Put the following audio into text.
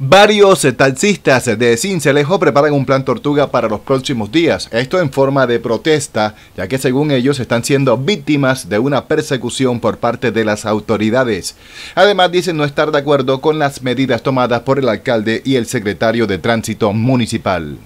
Varios taxistas de Cincelejo preparan un plan tortuga para los próximos días, esto en forma de protesta, ya que según ellos están siendo víctimas de una persecución por parte de las autoridades. Además dicen no estar de acuerdo con las medidas tomadas por el alcalde y el secretario de tránsito municipal.